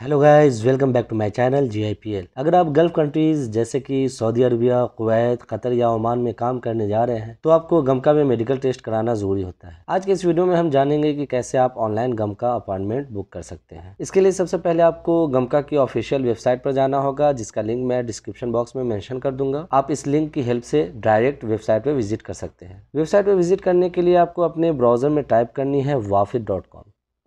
hello guys welcome back to my channel GIPL अगर आप gulf countries जैसे कि सऊदी अरबिया कुवैत कतर या ओमान में काम करने जा रहे हैं तो आपको गमका में मेडिकल टेस्ट कराना जरूरी होता है आज के इस वीडियो में हम जानेंगे कि कैसे आप ऑनलाइन गमका अपॉइंटमेंट बुक कर सकते हैं इसके लिए सबसे पहले आपको गमका की ऑफिशियल वेबसाइट पर जाना होगा जिसका लिंक मैं डिस्क्रिप्शन बॉक्स में मैंशन कर दूंगा आप इस लिंक की हेल्प से डायरेक्ट वेबसाइट पर विजिट कर सकते हैं वेबसाइट पर विजिट करने के लिए आपको अपने ब्राउजर में टाइप करनी है वाफिद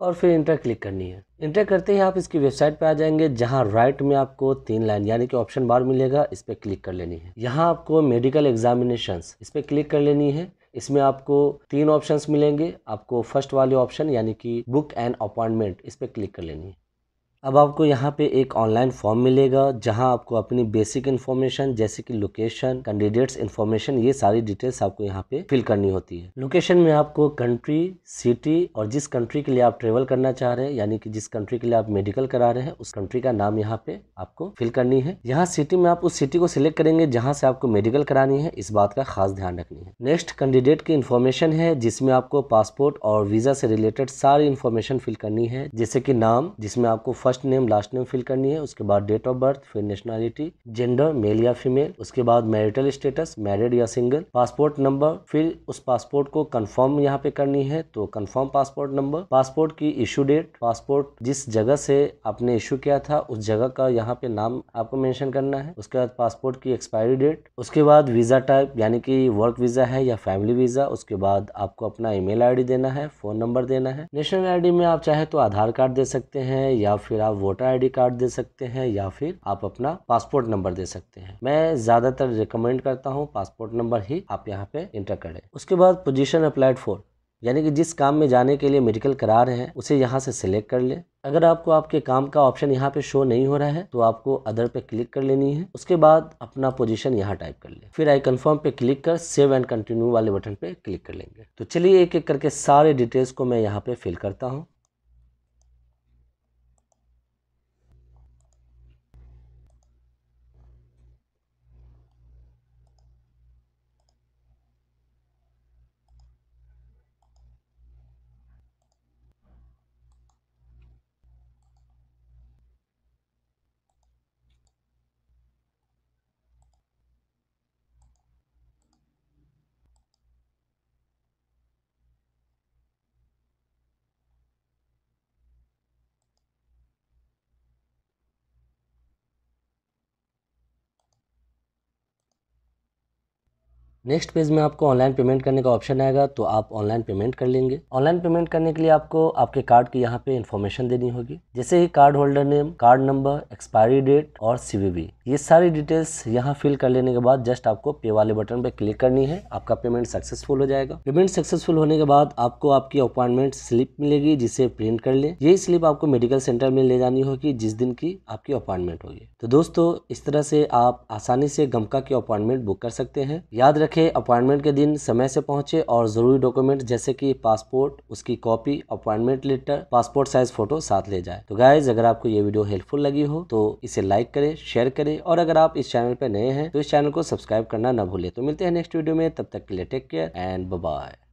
और फिर इंटर क्लिक करनी है इंटर करते ही आप इसकी वेबसाइट पर आ जाएंगे जहाँ राइट में आपको तीन लाइन यानी कि ऑप्शन बार मिलेगा इस पर क्लिक कर लेनी है यहाँ आपको मेडिकल एग्जामिनेशन इस पर क्लिक कर लेनी है इसमें आपको तीन ऑप्शंस मिलेंगे आपको फर्स्ट वाले ऑप्शन यानी कि बुक एंड अपॉइंटमेंट इस पर क्लिक कर लेनी है अब आपको यहाँ पे एक ऑनलाइन फॉर्म मिलेगा जहाँ आपको अपनी बेसिक इन्फॉर्मेशन जैसे कि लोकेशन कैंडिडेट्स इन्फॉर्मेशन ये सारी डिटेल्स आपको यहाँ पे फिल करनी होती है लोकेशन में आपको कंट्री सिटी और जिस कंट्री के लिए आप ट्रेवल करना चाह रहे हैं यानी कि जिस कंट्री के लिए आप मेडिकल करा रहे हैं उस कंट्री का नाम यहाँ पे आपको फिल करनी है यहाँ सिटी में आप उस सिटी को सिलेक्ट करेंगे जहाँ से आपको मेडिकल करानी है इस बात का खास ध्यान रखनी है नेक्स्ट कैंडिडेट की इन्फॉर्मेशन है जिसमें आपको पासपोर्ट और वीजा से रिलेटेड सारी इन्फॉर्मेशन फिल करनी है जैसे कि नाम जिसमें आपको first name last name fill करनी है उसके बाद डेट ऑफ बर्थ फिर नेशनलिटी जेंडर मेल या फीमेल उसके बाद मैरिटल स्टेटस मैरिड या सिंगल पासपोर्ट नंबर फिर उस पासपोर्ट को कंफर्म यहाँ पे करनी है तो कंफर्म पासपोर्ट नंबर पासपोर्ट की इशू डेट पासपोर्ट जिस जगह से आपने इशू किया था उस जगह का यहाँ पे नाम आपको मेंशन करना है उसके बाद पासपोर्ट की एक्सपायरी डेट उसके बाद वीज़ा टाइप यानी कि वर्क वीज़ा है या फैमिली वीज़ा उसके बाद आपको अपना ईमेल आईडी देना है फ़ोन नंबर देना है नेशनल आईडी में आप चाहे तो आधार कार्ड दे सकते हैं या फिर फिर आप वोटर आईडी कार्ड दे सकते हैं या फिर आप अपना पासपोर्ट नंबर दे सकते हैं मैं ज़्यादातर रिकमेंड करता हूँ पासपोर्ट नंबर ही आप यहाँ पे इंटर करें उसके बाद पोजिशन अप्लाइड फॉर यानी कि जिस काम में जाने के लिए मेडिकल करा रहे हैं उसे यहाँ से सिलेक्ट कर लें अगर आपको आपके काम का ऑप्शन यहाँ पे शो नहीं हो रहा है तो आपको अदर पे क्लिक कर लेनी है उसके बाद अपना पोजीशन यहाँ टाइप कर लें फिर आई कंफर्म पे क्लिक कर सेव एंड कंटिन्यू वाले बटन पे क्लिक कर लेंगे तो चलिए एक एक करके सारे डिटेल्स को मैं यहाँ पे फिल करता हूँ नेक्स्ट पेज में आपको ऑनलाइन पेमेंट करने का ऑप्शन आएगा तो आप ऑनलाइन पेमेंट कर लेंगे ऑनलाइन पेमेंट करने के लिए आपको आपके कार्ड की यहाँ पे इन्फॉर्मेशन देनी होगी जैसे ही card holder name card number expiry date और सीवीवी ये सारी डिटेल्स यहाँ फिल कर लेने के बाद जस्ट आपको पे वाले बटन पर क्लिक करनी है आपका पेमेंट सक्सेसफुल हो जाएगा पेमेंट सक्सेसफुल होने के बाद आपको आपकी अपॉइंटमेंट स्लिप मिलेगी जिसे प्रिंट कर ले यही स्लिप आपको मेडिकल सेंटर में ले जानी होगी जिस दिन की आपकी अपॉइंटमेंट होगी तो दोस्तों इस तरह से आप आसानी से गमका की अपॉइंटमेंट बुक कर सकते हैं याद रखें रखें अपॉइंटमेंट के दिन समय से पहुंचे और ज़रूरी डॉक्यूमेंट जैसे कि पासपोर्ट उसकी copy appointment letter passport size photo साथ ले जाए तो गाइज अगर आपको ये वीडियो हेल्पफुल लगी हो तो इसे लाइक करें शेयर करें और अगर आप इस चैनल पर नए हैं तो इस चैनल को सब्सक्राइब करना ना भूलें तो मिलते हैं नेक्स्ट वीडियो में तब तक के लिए टेक केयर एंड बाय